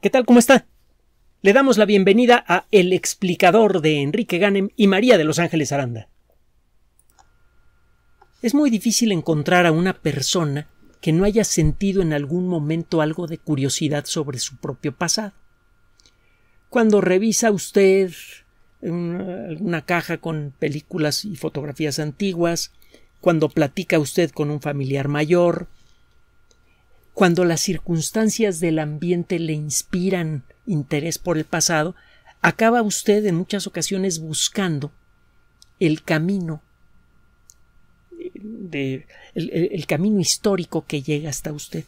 ¿Qué tal? ¿Cómo está? Le damos la bienvenida a El explicador de Enrique Ganem y María de Los Ángeles Aranda. Es muy difícil encontrar a una persona que no haya sentido en algún momento algo de curiosidad sobre su propio pasado. Cuando revisa usted mm, una caja con películas y fotografías antiguas, cuando platica usted con un familiar mayor, cuando las circunstancias del ambiente le inspiran interés por el pasado, acaba usted en muchas ocasiones buscando el camino eh, de, el, camino histórico que llega hasta usted.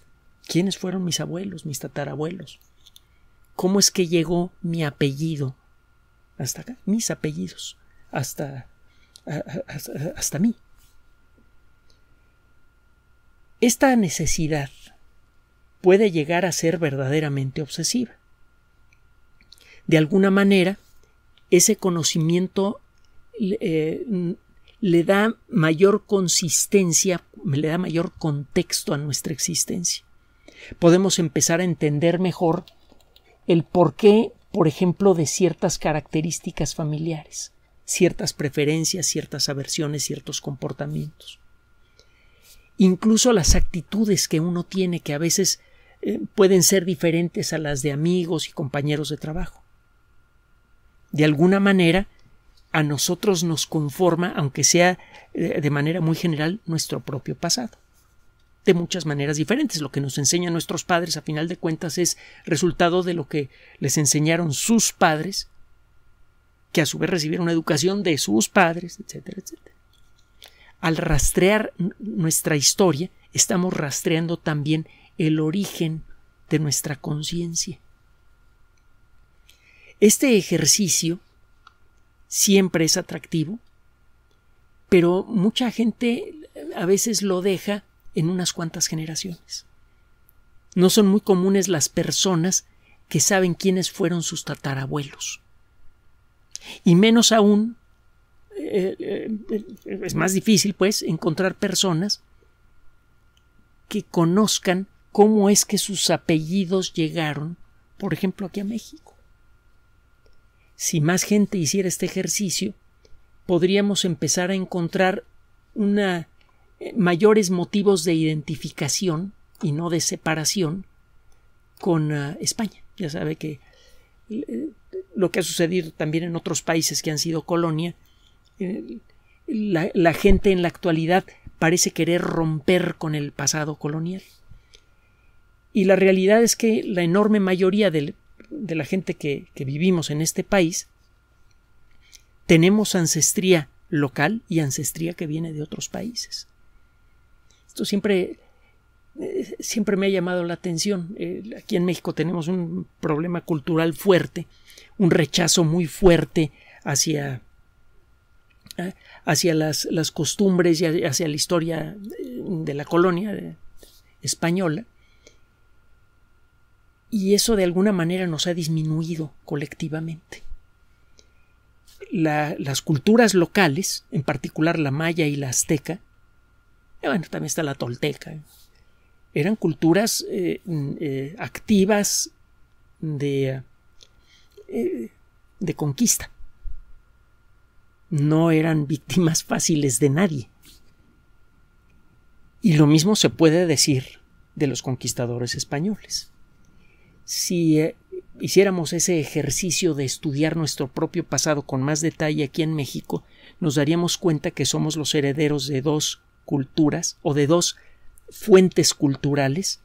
¿Quiénes fueron mis abuelos, mis tatarabuelos? ¿Cómo es que llegó mi apellido hasta acá? Mis apellidos hasta, hasta mí. Esta necesidad puede llegar a ser verdaderamente obsesiva. De alguna manera, ese conocimiento eh, le da mayor consistencia, le da mayor contexto a nuestra existencia. Podemos empezar a entender mejor el porqué, por ejemplo, de ciertas características familiares, ciertas preferencias, ciertas aversiones, ciertos comportamientos. Incluso las actitudes que uno tiene que a veces eh, pueden ser diferentes a las de amigos y compañeros de trabajo. De alguna manera, a nosotros nos conforma, aunque sea eh, de manera muy general, nuestro propio pasado. De muchas maneras diferentes. Lo que nos enseñan nuestros padres, a final de cuentas, es resultado de lo que les enseñaron sus padres, que a su vez recibieron una educación de sus padres, etcétera, etcétera. Al rastrear nuestra historia, estamos rastreando también el origen de nuestra conciencia. Este ejercicio siempre es atractivo, pero mucha gente eh, a veces lo deja en unas cuantas generaciones. No son muy comunes las personas que saben quiénes fueron sus tatarabuelos. Y menos aún, eh, eh, es más difícil, pues, encontrar personas que conozcan cómo es que sus apellidos llegaron, por ejemplo, aquí a México. Si más gente hiciera este ejercicio, podríamos empezar a encontrar una, eh, mayores motivos de identificación y no de separación con ah, España. Ya sabe que eh, lo que ha sucedido también en otros países que han sido colonia, eh, la gente en la actualidad parece querer romper con el pasado colonial. Y la realidad es que la enorme mayoría de, la gente que, vivimos en este país tenemos ancestría local y ancestría que viene de otros países. Esto siempre, eh, siempre me ha llamado la atención. Eh, aquí en México tenemos un problema cultural fuerte, un rechazo muy fuerte hacia, ah, hacia las costumbres y hacia la historia eh, de la colonia española y eso de alguna manera nos ha disminuido colectivamente. las culturas locales, en particular la maya y la azteca, eh, bueno, también está la tolteca, eh, eran culturas eh, activas de, de conquista. No eran víctimas fáciles de nadie. Y lo mismo se puede decir de los conquistadores españoles si eh, hiciéramos ese ejercicio de estudiar nuestro propio pasado con más detalle aquí en México, nos daríamos cuenta que somos los herederos de dos culturas o de dos fuentes culturales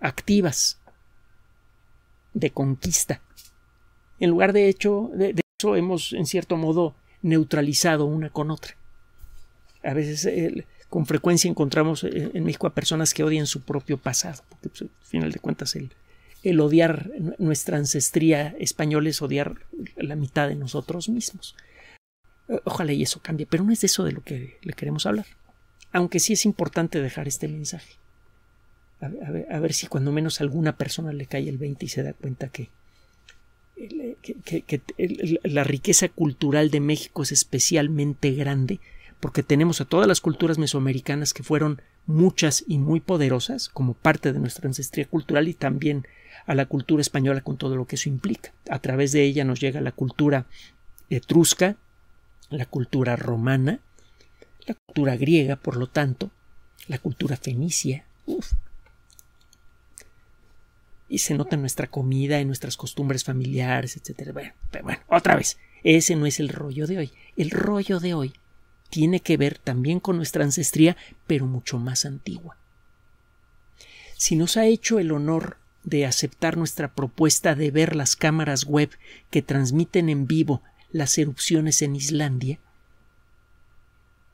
activas de conquista. En lugar de hecho de, eso hemos en cierto modo neutralizado una con otra. A veces con frecuencia encontramos eh, en México a personas que odian su propio pasado, porque pues, al final de cuentas el, el odiar nuestra ancestría española es odiar la mitad de nosotros mismos. Ojalá y eso cambie, pero no es de eso de lo que le queremos hablar. Aunque sí es importante dejar este mensaje. A ver, si cuando menos alguna persona le cae el 20 y se da cuenta que, que la riqueza cultural de México es especialmente grande porque tenemos a todas las culturas mesoamericanas que fueron muchas y muy poderosas como parte de nuestra ancestría cultural y también a la cultura española con todo lo que eso implica. A través de ella nos llega la cultura etrusca, la cultura romana, la cultura griega, por lo tanto, la cultura fenicia. Y se nota en nuestra comida, en nuestras costumbres familiares, etc. pero bueno, otra vez, ese no es el rollo de hoy. El rollo de hoy tiene que ver también con nuestra ancestría, pero mucho más antigua. Si nos ha hecho el honor de aceptar nuestra propuesta de ver las cámaras web que transmiten en vivo las erupciones en Islandia,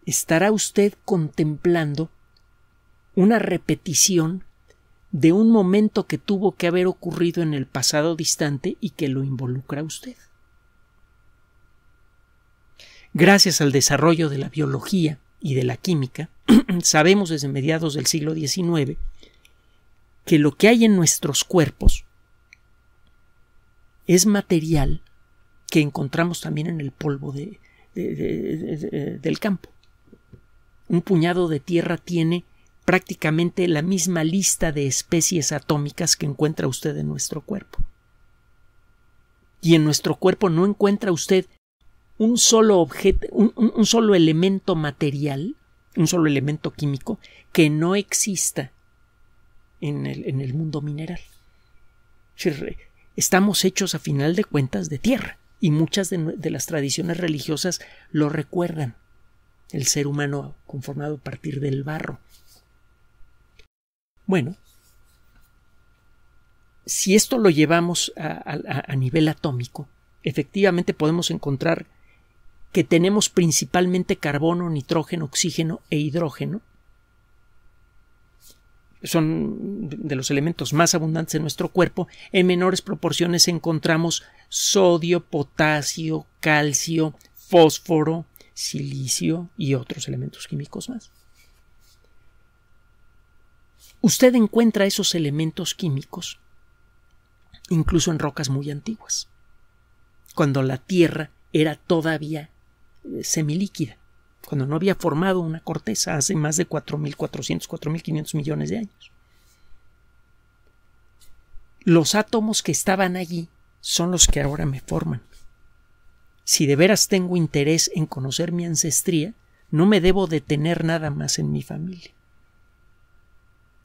estará usted contemplando una repetición de un momento que tuvo que haber ocurrido en el pasado distante y que lo involucra usted. Gracias al desarrollo de la biología y de la química, sabemos desde mediados del siglo XIX que lo que hay en nuestros cuerpos es material que encontramos también en el polvo de, del campo. Un puñado de tierra tiene prácticamente la misma lista de especies atómicas que encuentra usted en nuestro cuerpo. Y en nuestro cuerpo no encuentra usted un solo objeto, un solo elemento material, un solo elemento químico, que no exista en el, mundo mineral. Estamos hechos a final de cuentas de tierra y muchas de, las tradiciones religiosas lo recuerdan. El ser humano conformado a partir del barro. Bueno, si esto lo llevamos a nivel atómico, efectivamente podemos encontrar que tenemos principalmente carbono, nitrógeno, oxígeno e hidrógeno, son de los elementos más abundantes en nuestro cuerpo, en menores proporciones encontramos sodio, potasio, calcio, fósforo, silicio y otros elementos químicos más. Usted encuentra esos elementos químicos incluso en rocas muy antiguas, cuando la Tierra era todavía eh, semilíquida cuando no había formado una corteza hace más de 4.400, 4.500 millones de años. Los átomos que estaban allí son los que ahora me forman. Si de veras tengo interés en conocer mi ancestría, no me debo detener nada más en mi familia.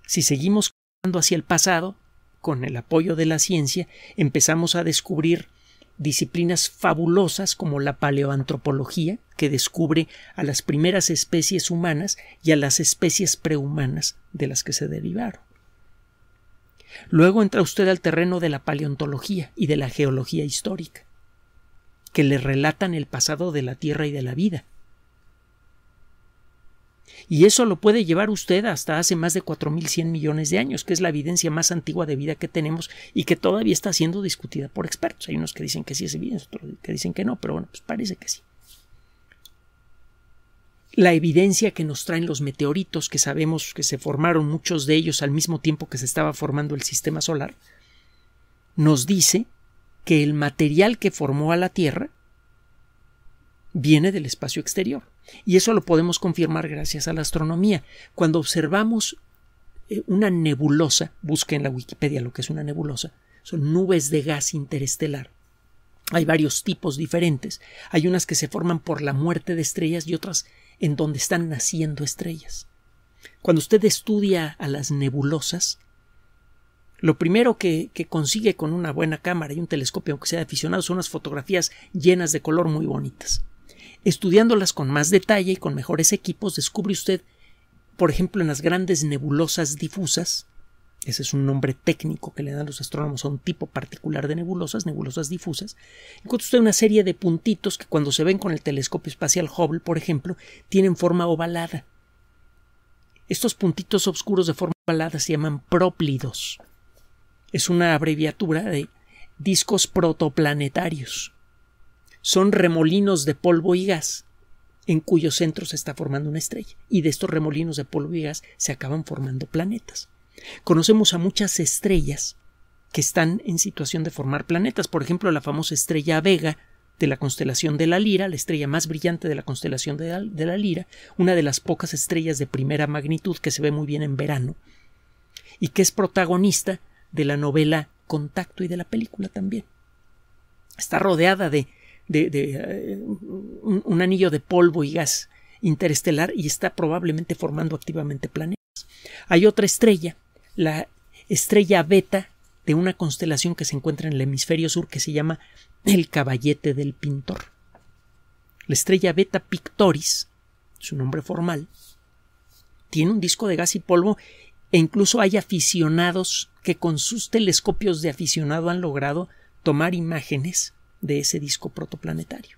Si seguimos hacia el pasado, con el apoyo de la ciencia, empezamos a descubrir disciplinas fabulosas como la paleoantropología, que descubre a las primeras especies humanas y a las especies prehumanas de las que se derivaron. Luego entra usted al terreno de la paleontología y de la geología histórica, que le relatan el pasado de la Tierra y de la vida, y eso lo puede llevar usted hasta hace más de 4.100 millones de años, que es la evidencia más antigua de vida que tenemos y que todavía está siendo discutida por expertos. Hay unos que dicen que sí es evidencia, otros que dicen que no, pero bueno, pues parece que sí. La evidencia que nos traen los meteoritos, que sabemos que se formaron muchos de ellos al mismo tiempo que se estaba formando el sistema solar, nos dice que el material que formó a la Tierra viene del espacio exterior y eso lo podemos confirmar gracias a la astronomía. Cuando observamos eh, una nebulosa, busquen en la Wikipedia lo que es una nebulosa, son nubes de gas interestelar. Hay varios tipos diferentes. Hay unas que se forman por la muerte de estrellas y otras en donde están naciendo estrellas. Cuando usted estudia a las nebulosas, lo primero que, que, consigue con una buena cámara y un telescopio, aunque sea aficionado, son unas fotografías llenas de color muy bonitas. Estudiándolas con más detalle y con mejores equipos, descubre usted, por ejemplo, en las grandes nebulosas difusas, ese es un nombre técnico que le dan los astrónomos a un tipo particular de nebulosas, nebulosas difusas, encuentra usted una serie de puntitos que cuando se ven con el telescopio espacial Hubble, por ejemplo, tienen forma ovalada. Estos puntitos oscuros de forma ovalada se llaman próplidos. Es una abreviatura de discos protoplanetarios son remolinos de polvo y gas en cuyo centro se está formando una estrella. Y de estos remolinos de polvo y gas se acaban formando planetas. Conocemos a muchas estrellas que están en situación de formar planetas. Por ejemplo, la famosa estrella Vega de la constelación de la Lira, la estrella más brillante de la constelación de la, de la Lira, una de las pocas estrellas de primera magnitud que se ve muy bien en verano, y que es protagonista de la novela Contacto y de la película también. Está rodeada de de, eh, un, anillo de polvo y gas interestelar y está probablemente formando activamente planetas. Hay otra estrella, la estrella beta de una constelación que se encuentra en el hemisferio sur que se llama el caballete del pintor. La estrella beta pictoris, su nombre formal, tiene un disco de gas y polvo e incluso hay aficionados que con sus telescopios de aficionado han logrado tomar imágenes de ese disco protoplanetario.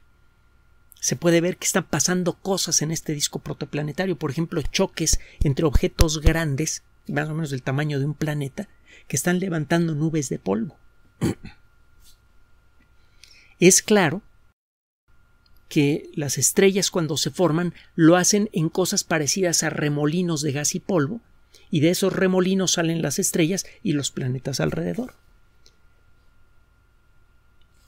Se puede ver que están pasando cosas en este disco protoplanetario, por ejemplo, choques entre objetos grandes, más o menos del tamaño de un planeta, que están levantando nubes de polvo. Es claro que las estrellas cuando se forman lo hacen en cosas parecidas a remolinos de gas y polvo, y de esos remolinos salen las estrellas y los planetas alrededor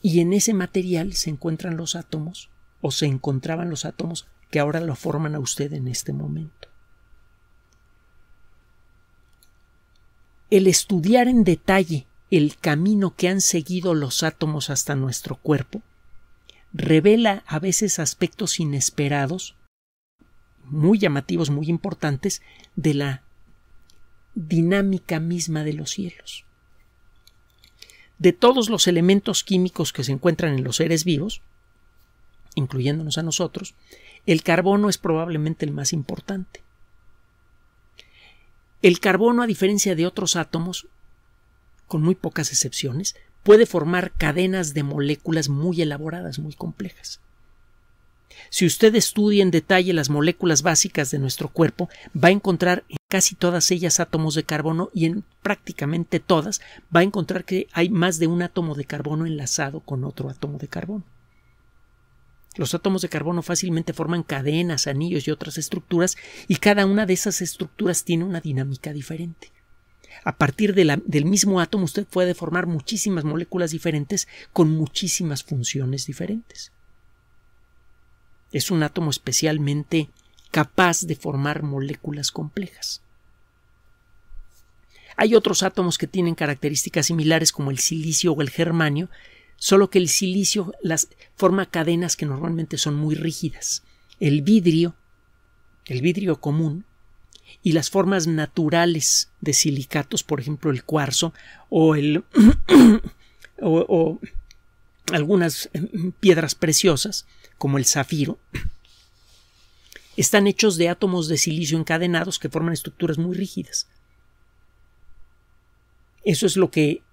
y en ese material se encuentran los átomos o se encontraban los átomos que ahora lo forman a usted en este momento. El estudiar en detalle el camino que han seguido los átomos hasta nuestro cuerpo revela a veces aspectos inesperados, muy llamativos, muy importantes, de la dinámica misma de los cielos de todos los elementos químicos que se encuentran en los seres vivos, incluyéndonos a nosotros, el carbono es probablemente el más importante. El carbono, a diferencia de otros átomos, con muy pocas excepciones, puede formar cadenas de moléculas muy elaboradas, muy complejas. Si usted estudia en detalle las moléculas básicas de nuestro cuerpo, va a encontrar en casi todas ellas átomos de carbono y en prácticamente todas va a encontrar que hay más de un átomo de carbono enlazado con otro átomo de carbono. Los átomos de carbono fácilmente forman cadenas, anillos y otras estructuras, y cada una de esas estructuras tiene una dinámica diferente. A partir del mismo átomo usted puede formar muchísimas moléculas diferentes con muchísimas funciones diferentes es un átomo especialmente capaz de formar moléculas complejas. Hay otros átomos que tienen características similares como el silicio o el germanio, solo que el silicio las forma cadenas que normalmente son muy rígidas. El vidrio, el vidrio común, y las formas naturales de silicatos, por ejemplo el cuarzo o o algunas eh, piedras preciosas, como el zafiro, están hechos de átomos de silicio encadenados que forman estructuras muy rígidas. Eso es lo que,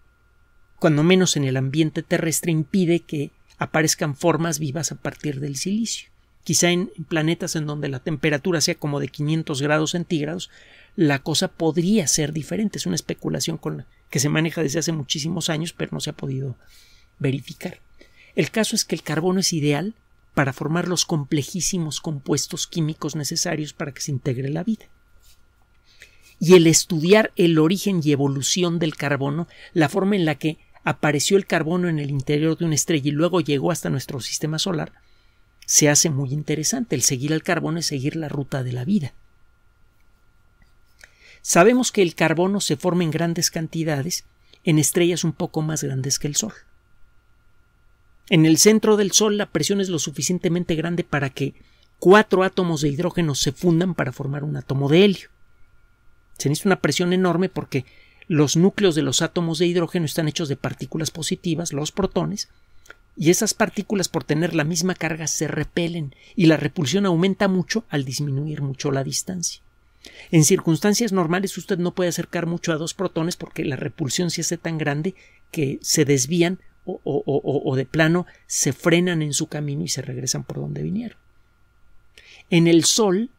cuando menos en el ambiente terrestre, impide que aparezcan formas vivas a partir del silicio. Quizá en planetas en donde la temperatura sea como de 500 grados centígrados, la cosa podría ser diferente. Es una especulación que se maneja desde hace muchísimos años, pero no se ha podido verificar. El caso es que el carbono es ideal para formar los complejísimos compuestos químicos necesarios para que se integre la vida. Y el estudiar el origen y evolución del carbono, la forma en la que apareció el carbono en el interior de una estrella y luego llegó hasta nuestro sistema solar, se hace muy interesante. El seguir al carbono es seguir la ruta de la vida. Sabemos que el carbono se forma en grandes cantidades en estrellas un poco más grandes que el Sol. En el centro del Sol la presión es lo suficientemente grande para que cuatro átomos de hidrógeno se fundan para formar un átomo de helio. Se necesita una presión enorme porque los núcleos de los átomos de hidrógeno están hechos de partículas positivas, los protones, y esas partículas por tener la misma carga se repelen y la repulsión aumenta mucho al disminuir mucho la distancia. En circunstancias normales usted no puede acercar mucho a dos protones porque la repulsión se hace tan grande que se desvían o, de plano se frenan en su camino y se regresan por donde vinieron. En el Sol,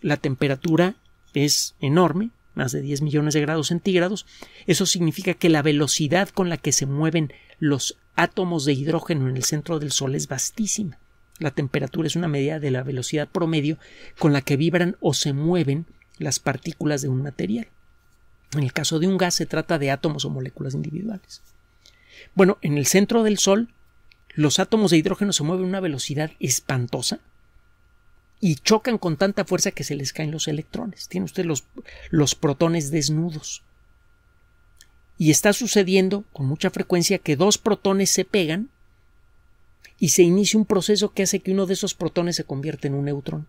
la temperatura es enorme, más de 10 millones de grados centígrados. Eso significa que la velocidad con la que se mueven los átomos de hidrógeno en el centro del Sol es vastísima. La temperatura es una medida de la velocidad promedio con la que vibran o se mueven las partículas de un material. En el caso de un gas se trata de átomos o moléculas individuales. Bueno, en el centro del Sol, los átomos de hidrógeno se mueven a una velocidad espantosa y chocan con tanta fuerza que se les caen los electrones. Tiene usted los, los protones desnudos. Y está sucediendo con mucha frecuencia que dos protones se pegan y se inicia un proceso que hace que uno de esos protones se convierta en un neutrón.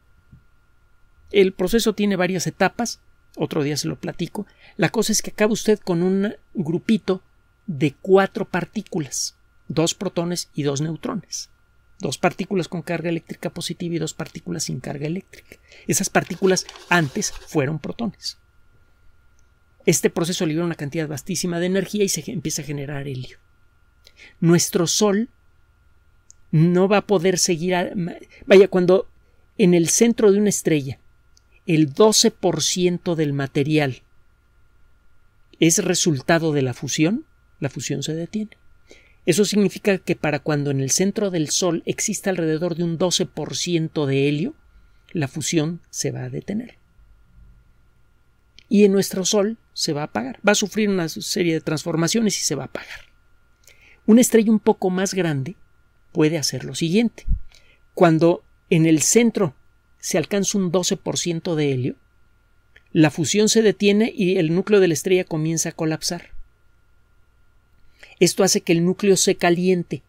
El proceso tiene varias etapas, otro día se lo platico. La cosa es que acaba usted con un grupito de cuatro partículas, dos protones y dos neutrones. Dos partículas con carga eléctrica positiva y dos partículas sin carga eléctrica. Esas partículas antes fueron protones. Este proceso libera una cantidad vastísima de energía y se empieza a generar helio. Nuestro Sol no va a poder seguir. vaya, cuando en el centro de una estrella el 12% del material es resultado de la fusión, la fusión se detiene. Eso significa que para cuando en el centro del Sol exista alrededor de un 12% de helio, la fusión se va a detener. Y en nuestro Sol se va a apagar, va a sufrir una serie de transformaciones y se va a apagar. Una estrella un poco más grande puede hacer lo siguiente. Cuando en el centro se alcanza un 12% de helio, la fusión se detiene y el núcleo de la estrella comienza a colapsar. Esto hace que el núcleo se caliente.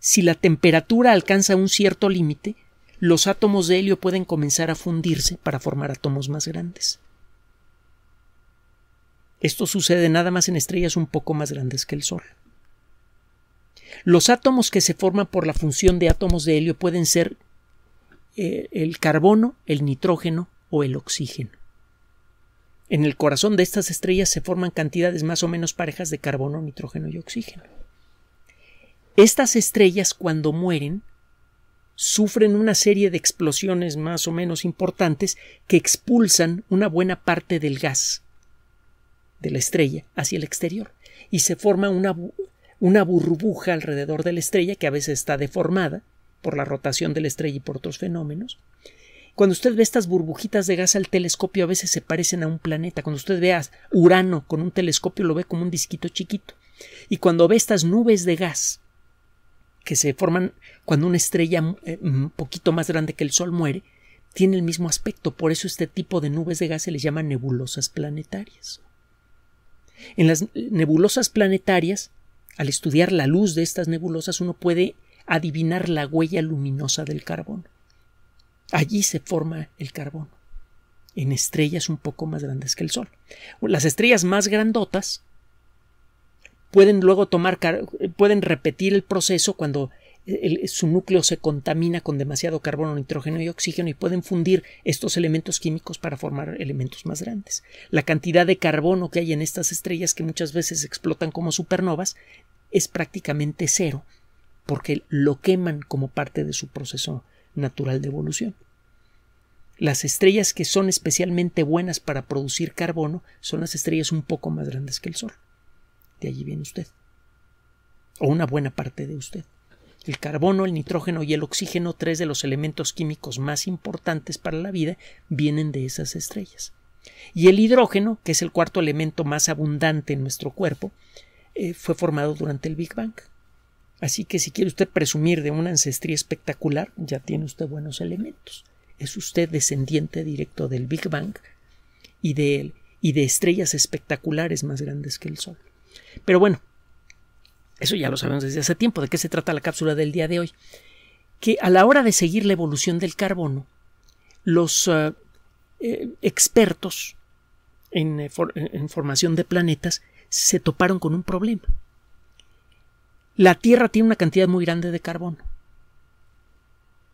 Si la temperatura alcanza un cierto límite, los átomos de helio pueden comenzar a fundirse para formar átomos más grandes. Esto sucede nada más en estrellas un poco más grandes que el Sol. Los átomos que se forman por la función de átomos de helio pueden ser eh, el carbono, el nitrógeno o el oxígeno. En el corazón de estas estrellas se forman cantidades más o menos parejas de carbono, nitrógeno y oxígeno. Estas estrellas cuando mueren sufren una serie de explosiones más o menos importantes que expulsan una buena parte del gas de la estrella hacia el exterior y se forma una, burbuja alrededor de la estrella que a veces está deformada por la rotación de la estrella y por otros fenómenos cuando usted ve estas burbujitas de gas al telescopio, a veces se parecen a un planeta. Cuando usted ve a Urano con un telescopio, lo ve como un disquito chiquito. Y cuando ve estas nubes de gas que se forman cuando una estrella eh, un poquito más grande que el Sol muere, tiene el mismo aspecto. Por eso este tipo de nubes de gas se les llama nebulosas planetarias. En las nebulosas planetarias, al estudiar la luz de estas nebulosas, uno puede adivinar la huella luminosa del carbono. Allí se forma el carbono, en estrellas un poco más grandes que el Sol. Las estrellas más grandotas pueden luego tomar, pueden repetir el proceso cuando su núcleo se contamina con demasiado carbono, nitrógeno y oxígeno y pueden fundir estos elementos químicos para formar elementos más grandes. La cantidad de carbono que hay en estas estrellas que muchas veces explotan como supernovas es prácticamente cero porque lo queman como parte de su proceso natural de evolución. Las estrellas que son especialmente buenas para producir carbono son las estrellas un poco más grandes que el Sol. De allí viene usted. O una buena parte de usted. El carbono, el nitrógeno y el oxígeno, tres de los elementos químicos más importantes para la vida, vienen de esas estrellas. Y el hidrógeno, que es el cuarto elemento más abundante en nuestro cuerpo, eh, fue formado durante el Big Bang. Así que si quiere usted presumir de una ancestría espectacular, ya tiene usted buenos elementos. Es usted descendiente directo del Big Bang y de, y de estrellas espectaculares más grandes que el Sol. Pero bueno, eso ya lo sabemos desde hace tiempo. ¿De qué se trata la cápsula del día de hoy? Que a la hora de seguir la evolución del carbono, los eh, eh, expertos eh, en formación de planetas se toparon con un problema. La Tierra tiene una cantidad muy grande de carbono.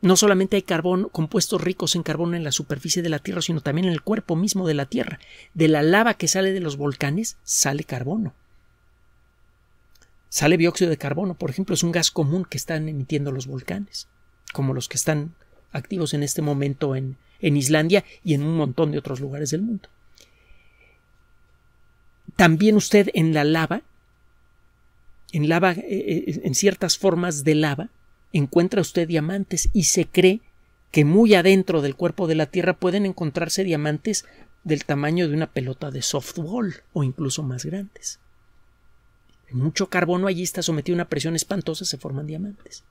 No solamente hay carbón, compuestos ricos en carbono en la superficie de la Tierra, sino también en el cuerpo mismo de la Tierra. De la lava que sale de los volcanes sale carbono. Sale dióxido de carbono, por ejemplo, es un gas común que están emitiendo los volcanes, como los que están activos en este momento en, en Islandia y en un montón de otros lugares del mundo. También usted en la lava en, lava, eh, eh, en ciertas formas de lava, encuentra usted diamantes y se cree que muy adentro del cuerpo de la Tierra pueden encontrarse diamantes del tamaño de una pelota de softball o incluso más grandes. mucho carbono allí está sometido a una presión espantosa, se forman diamantes.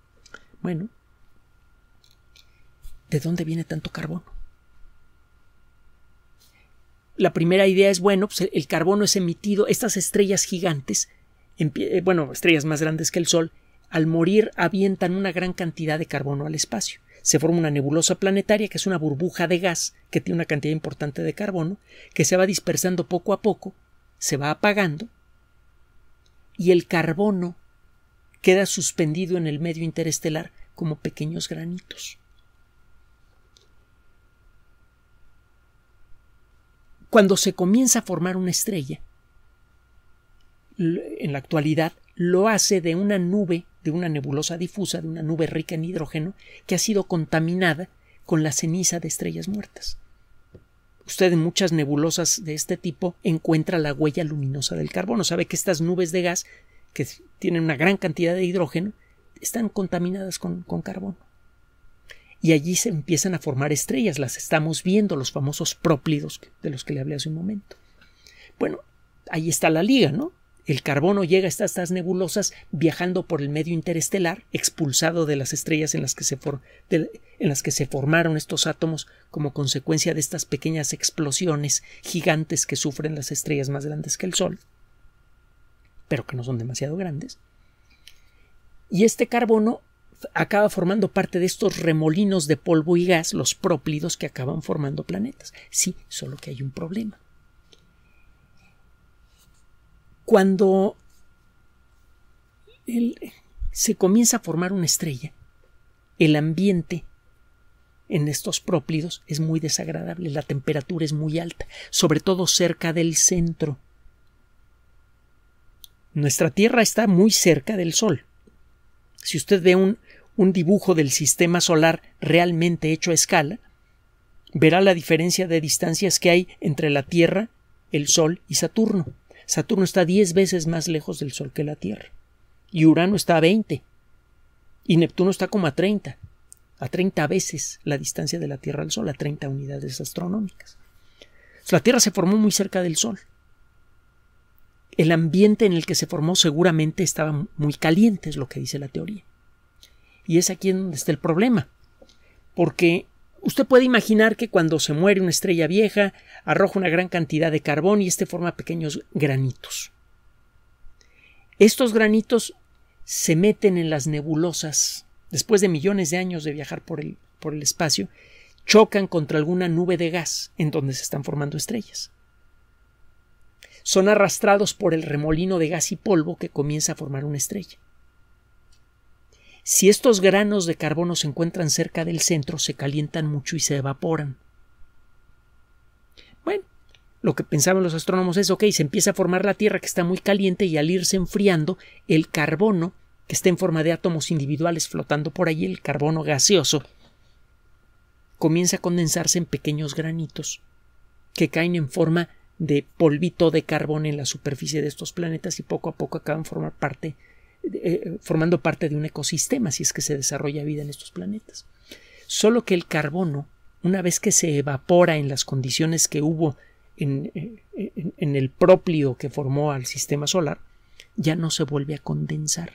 Bueno, ¿de dónde viene tanto carbono? La primera idea es, bueno, pues, el carbono es emitido, estas estrellas gigantes eh, bueno, estrellas más grandes que el Sol, al morir avientan una gran cantidad de carbono al espacio. Se forma una nebulosa planetaria que es una burbuja de gas que tiene una cantidad importante de carbono que se va dispersando poco a poco, se va apagando y el carbono queda suspendido en el medio interestelar como pequeños granitos. Cuando se comienza a formar una estrella, en la actualidad lo hace de una nube, de una nebulosa difusa, de una nube rica en hidrógeno, que ha sido contaminada con la ceniza de estrellas muertas. Usted en muchas nebulosas de este tipo encuentra la huella luminosa del carbono. Sabe que estas nubes de gas, que tienen una gran cantidad de hidrógeno, están contaminadas con, con carbono. Y allí se empiezan a formar estrellas, las estamos viendo, los famosos próplidos de los que le hablé hace un momento. Bueno, ahí está la liga, ¿no? El carbono llega a estas, nebulosas viajando por el medio interestelar, expulsado de las estrellas en las, que se en las que se formaron estos átomos como consecuencia de estas pequeñas explosiones gigantes que sufren las estrellas más grandes que el Sol, pero que no son demasiado grandes. Y este carbono acaba formando parte de estos remolinos de polvo y gas, los próplidos que acaban formando planetas. Sí, solo que hay un problema. Cuando el, se comienza a formar una estrella, el ambiente en estos próplidos es muy desagradable, la temperatura es muy alta, sobre todo cerca del centro. Nuestra Tierra está muy cerca del Sol. Si usted ve un, un dibujo del sistema solar realmente hecho a escala, verá la diferencia de distancias que hay entre la Tierra, el Sol y Saturno. Saturno está 10 veces más lejos del Sol que la Tierra. Y Urano está a 20. Y Neptuno está como a 30. A 30 veces la distancia de la Tierra al Sol, a 30 unidades astronómicas. La Tierra se formó muy cerca del Sol. El ambiente en el que se formó seguramente estaba muy caliente, es lo que dice la teoría. Y es aquí donde está el problema. Porque Usted puede imaginar que cuando se muere una estrella vieja, arroja una gran cantidad de carbón y este forma pequeños granitos. Estos granitos se meten en las nebulosas después de millones de años de viajar por el, por el espacio, chocan contra alguna nube de gas en donde se están formando estrellas. Son arrastrados por el remolino de gas y polvo que comienza a formar una estrella. Si estos granos de carbono se encuentran cerca del centro, se calientan mucho y se evaporan. Bueno, lo que pensaban los astrónomos es, ok, se empieza a formar la Tierra que está muy caliente y al irse enfriando, el carbono, que está en forma de átomos individuales flotando por ahí, el carbono gaseoso, comienza a condensarse en pequeños granitos que caen en forma de polvito de carbono en la superficie de estos planetas y poco a poco acaban de formar parte eh, formando parte de un ecosistema si es que se desarrolla vida en estos planetas. Solo que el carbono, una vez que se evapora en las condiciones que hubo eh, en, en el propio que formó al sistema solar, ya no se vuelve a condensar.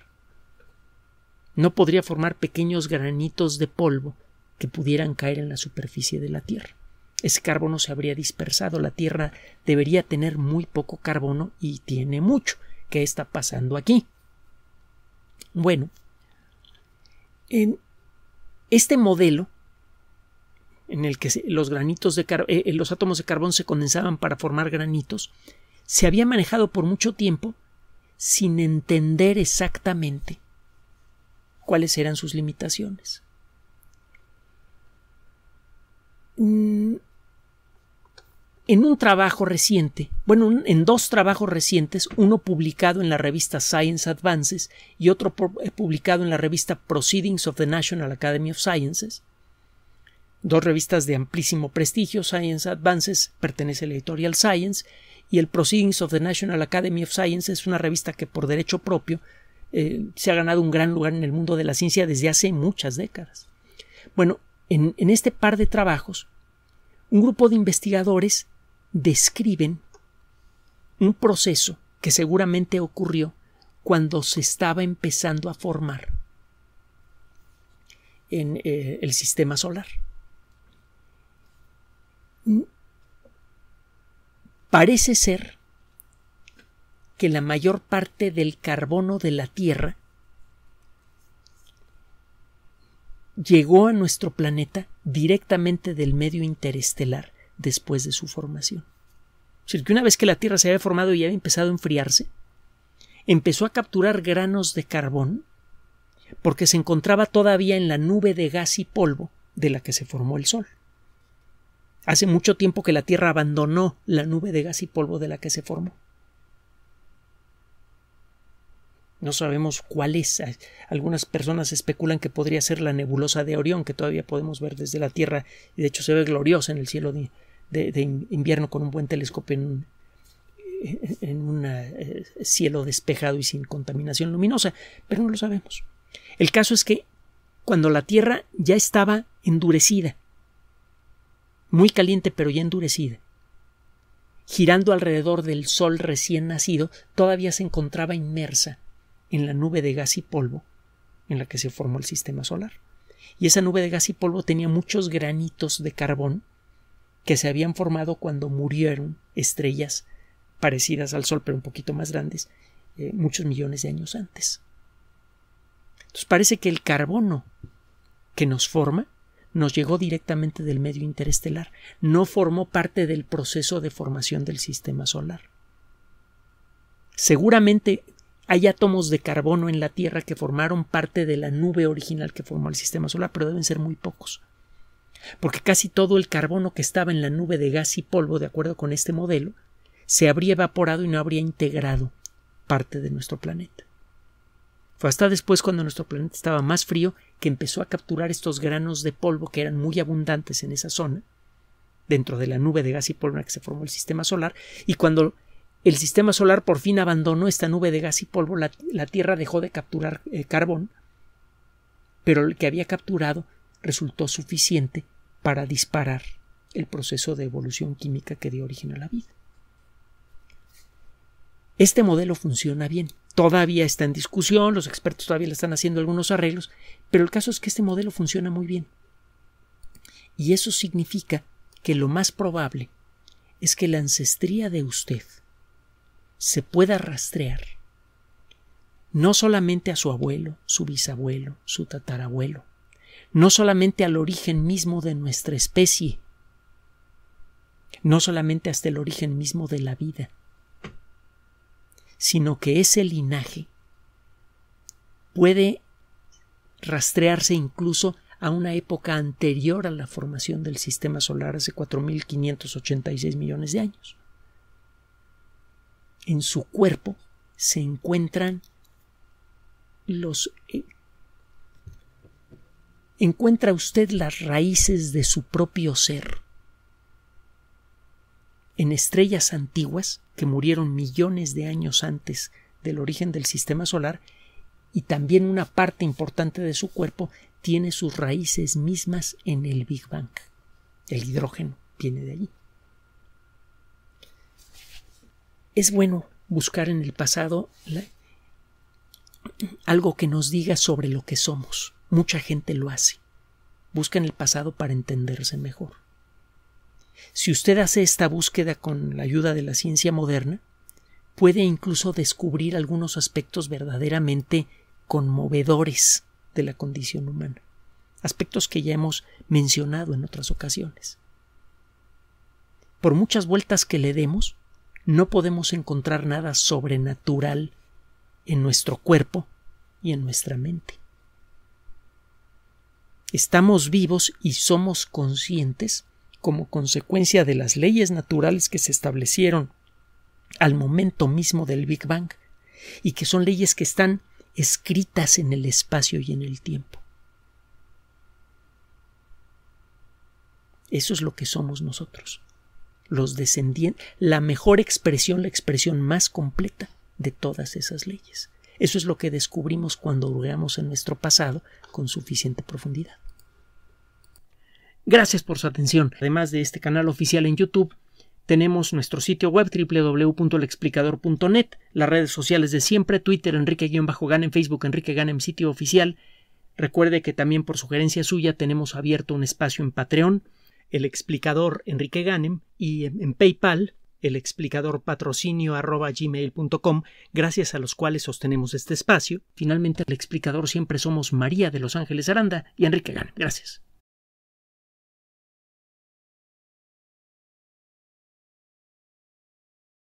No podría formar pequeños granitos de polvo que pudieran caer en la superficie de la Tierra. Ese carbono se habría dispersado. La Tierra debería tener muy poco carbono y tiene mucho. ¿Qué está pasando aquí? Bueno, en este modelo en el que los, granitos de eh, eh, los átomos de carbón se condensaban para formar granitos, se había manejado por mucho tiempo sin entender exactamente cuáles eran sus limitaciones. Mm, en un trabajo reciente, bueno, en dos trabajos recientes, uno publicado en la revista Science Advances y otro eh, publicado en la revista Proceedings of the National Academy of Sciences, dos revistas de amplísimo prestigio, Science Advances pertenece a editorial Science y el Proceedings of the National Academy of Sciences es una revista que por derecho propio eh, se ha ganado un gran lugar en el mundo de la ciencia desde hace muchas décadas. Bueno, en, en este par de trabajos, un grupo de investigadores describen un proceso que seguramente ocurrió cuando se estaba empezando a formar en eh, el sistema solar. Parece ser que la mayor parte del carbono de la Tierra llegó a nuestro planeta directamente del medio interestelar después de su formación. O que una vez que la Tierra se había formado y había empezado a enfriarse, empezó a capturar granos de carbón porque se encontraba todavía en la nube de gas y polvo de la que se formó el Sol. Hace mucho tiempo que la Tierra abandonó la nube de gas y polvo de la que se formó. No sabemos cuál es. Algunas personas especulan que podría ser la nebulosa de Orión, que todavía podemos ver desde la Tierra, y de hecho se ve gloriosa en el cielo de, de, invierno con un buen telescopio en, un e-, e, cielo despejado y sin contaminación luminosa, pero no lo sabemos. El caso es que cuando la Tierra ya estaba endurecida, muy caliente pero ya endurecida, girando alrededor del Sol recién nacido, todavía se encontraba inmersa en la nube de gas y polvo en la que se formó el sistema solar. Y esa nube de gas y polvo tenía muchos granitos de carbón que se habían formado cuando murieron estrellas parecidas al Sol, pero un poquito más grandes, eh, muchos millones de años antes. Entonces parece que el carbono que nos forma nos llegó directamente del medio interestelar, no formó parte del proceso de formación del sistema solar. Seguramente hay átomos de carbono en la Tierra que formaron parte de la nube original que formó el sistema solar, pero deben ser muy pocos porque casi todo el carbono que estaba en la nube de gas y polvo, de acuerdo con este modelo, se habría evaporado y no habría integrado parte de nuestro planeta. Fue hasta después cuando nuestro planeta estaba más frío que empezó a capturar estos granos de polvo que eran muy abundantes en esa zona, dentro de la nube de gas y polvo en la que se formó el sistema solar, y cuando el sistema solar por fin abandonó esta nube de gas y polvo, la, Tierra dejó de capturar eh, carbón, pero el que había capturado resultó suficiente para disparar el proceso de evolución química que dio origen a la vida. Este modelo funciona bien. Todavía está en discusión, los expertos todavía le están haciendo algunos arreglos, pero el caso es que este modelo funciona muy bien. Y eso significa que lo más probable es que la ancestría de usted se pueda rastrear no solamente a su abuelo, su bisabuelo, su tatarabuelo, no solamente al origen mismo de nuestra especie, no solamente hasta el origen mismo de la vida, sino que ese linaje puede rastrearse incluso a una época anterior a la formación del sistema solar hace 4.586 millones de años. En su cuerpo se encuentran los eh, encuentra usted las raíces de su propio ser. En estrellas antiguas, que murieron millones de años antes del origen del sistema solar, y también una parte importante de su cuerpo tiene sus raíces mismas en el Big Bang. El hidrógeno viene de allí. Es bueno buscar en el pasado algo que nos diga sobre lo que somos. Mucha gente lo hace. Busca en el pasado para entenderse mejor. Si usted hace esta búsqueda con la ayuda de la ciencia moderna, puede incluso descubrir algunos aspectos verdaderamente conmovedores de la condición humana, aspectos que ya hemos mencionado en otras ocasiones. Por muchas vueltas que le demos, no podemos encontrar nada sobrenatural en nuestro cuerpo y en nuestra mente estamos vivos y somos conscientes como consecuencia de las leyes naturales que se establecieron al momento mismo del Big Bang y que son leyes que están escritas en el espacio y en el tiempo. Eso es lo que somos nosotros, los descendientes, la mejor expresión, la expresión más completa de todas esas leyes. Eso es lo que descubrimos cuando hurgamos en nuestro pasado con suficiente profundidad. Gracias por su atención. Además de este canal oficial en YouTube, tenemos nuestro sitio web www.lexplicador.net, las redes sociales de siempre, Twitter Enrique-Ganem, Facebook Enrique Ganem, sitio oficial. Recuerde que también por sugerencia suya tenemos abierto un espacio en Patreon, el explicador Enrique Ganem, y en PayPal el explicador patrocinio gracias a los cuales sostenemos este espacio. Finalmente, el explicador siempre somos María de Los Ángeles Aranda y Enrique Gan. Gracias.